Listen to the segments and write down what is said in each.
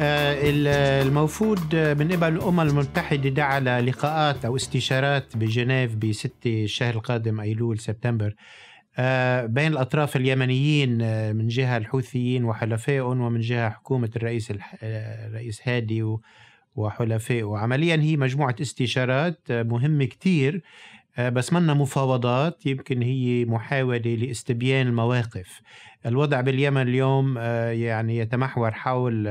آه، الموفود من قبل الامم المتحده دعا للقاءات او استشارات بجنيف ب 6 الشهر القادم ايلول سبتمبر آه، بين الاطراف اليمنيين آه، من جهه الحوثيين وحلفائهم ومن جهه حكومه الرئيس الرئيس هادي وحلفائه وعمليا هي مجموعه استشارات مهمه كثير بس منا مفاوضات يمكن هي محاولة لاستبيان المواقف الوضع باليمن اليوم يعني يتمحور حول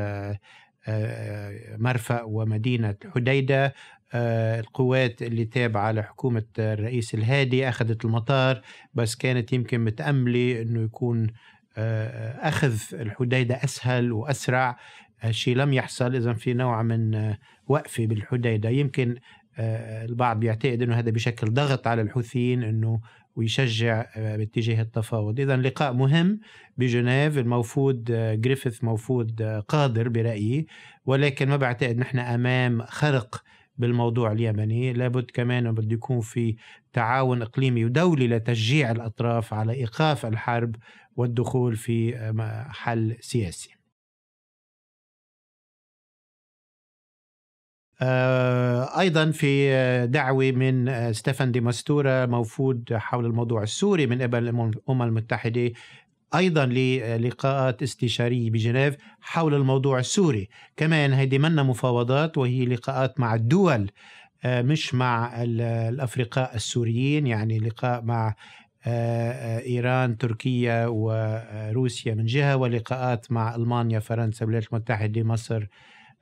مرفأ ومدينة حديدة آه، القوات اللي تابعة لحكومة الرئيس الهادي أخذت المطار بس كانت يمكن متأملة أنه يكون آه، أخذ الحديدة أسهل وأسرع هالشيء لم يحصل إذا في نوع من وقفة بالحديدة يمكن آه، البعض بيعتقد أنه هذا بشكل ضغط على الحوثيين أنه ويشجع آه، باتجاه التفاوض إذا لقاء مهم بجنيف الموفود آه، جريفيث موفود آه، قادر برأيي ولكن ما بعتقد نحن أمام خرق بالموضوع اليمني لابد كمان بده يكون في تعاون إقليمي ودولي لتشجيع الأطراف على إيقاف الحرب والدخول في حل سياسي ايضا في دعوه من آه، ستيفان دي ماستورا موفود حول الموضوع السوري من قبل الامم المتحده ايضا للقاءات آه، استشاريه بجنيف حول الموضوع السوري كمان هيدي منا مفاوضات وهي لقاءات مع الدول آه، مش مع الافرقاء السوريين يعني لقاء مع ايران تركيا وروسيا من جهه ولقاءات مع المانيا فرنسا الولايات المتحده مصر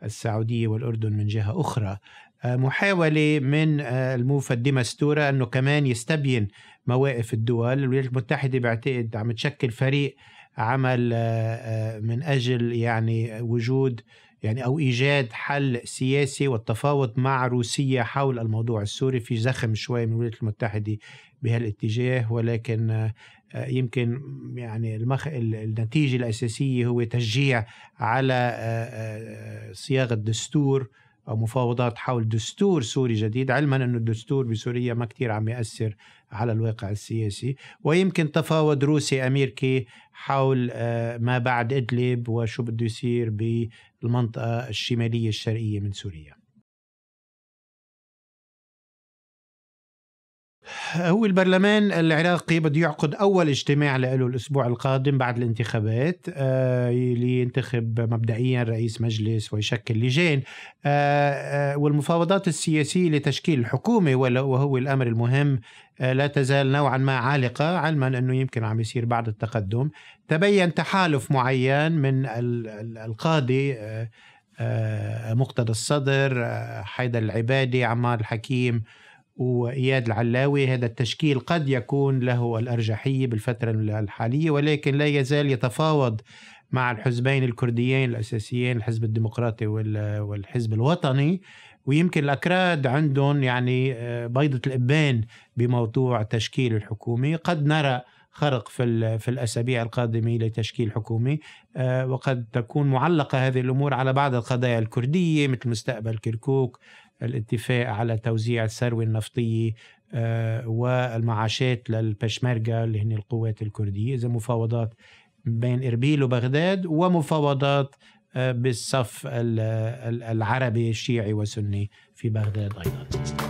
السعوديه والاردن من جهه اخرى آه، محاولة من آه، الموفد ديماستورا أنه كمان يستبين مواقف الدول الولايات المتحدة بعتقد عم تشكل فريق عمل آه، من أجل يعني وجود يعني أو إيجاد حل سياسي والتفاوض مع روسيا حول الموضوع السوري في زخم شوي من الولايات المتحدة بهالاتجاه ولكن يمكن يعني المخ... النتيجة الأساسية هو تشجيع على صياغة دستور أو مفاوضات حول دستور سوري جديد علما أن الدستور بسوريا ما كتير عم يأثر على الواقع السياسي ويمكن تفاوض روسي أمريكي حول آه، ما بعد إدلب وشو بده يصير بالمنطقة الشمالية الشرقية من سوريا هو البرلمان العراقي بده يعقد اول اجتماع له الاسبوع القادم بعد الانتخابات آه، لينتخب مبدئيا رئيس مجلس ويشكل لجان آه، آه، والمفاوضات السياسيه لتشكيل الحكومه وهو الامر المهم لا تزال نوعا ما عالقه علما انه يمكن عم يصير بعض التقدم تبين تحالف معين من القاضي مقتدى الصدر حيدر العبادي عمار الحكيم وإياد العلاوي هذا التشكيل قد يكون له الأرجحية بالفترة الحالية ولكن لا يزال يتفاوض مع الحزبين الكرديين الأساسيين الحزب الديمقراطي والحزب الوطني ويمكن الأكراد عندهم يعني آه، بيضة الإبان بموضوع تشكيل الحكومة قد نرى خرق في في الاسابيع القادمه لتشكيل حكومه آه، وقد تكون معلقه هذه الامور على بعض القضايا الكرديه مثل مستقبل كركوك الاتفاق على توزيع الثروه النفطيه آه، والمعاشات للبشمرجة اللي هن القوات الكرديه اذا مفاوضات بين اربيل وبغداد ومفاوضات آه، بالصف العربي الشيعي وسني في بغداد ايضا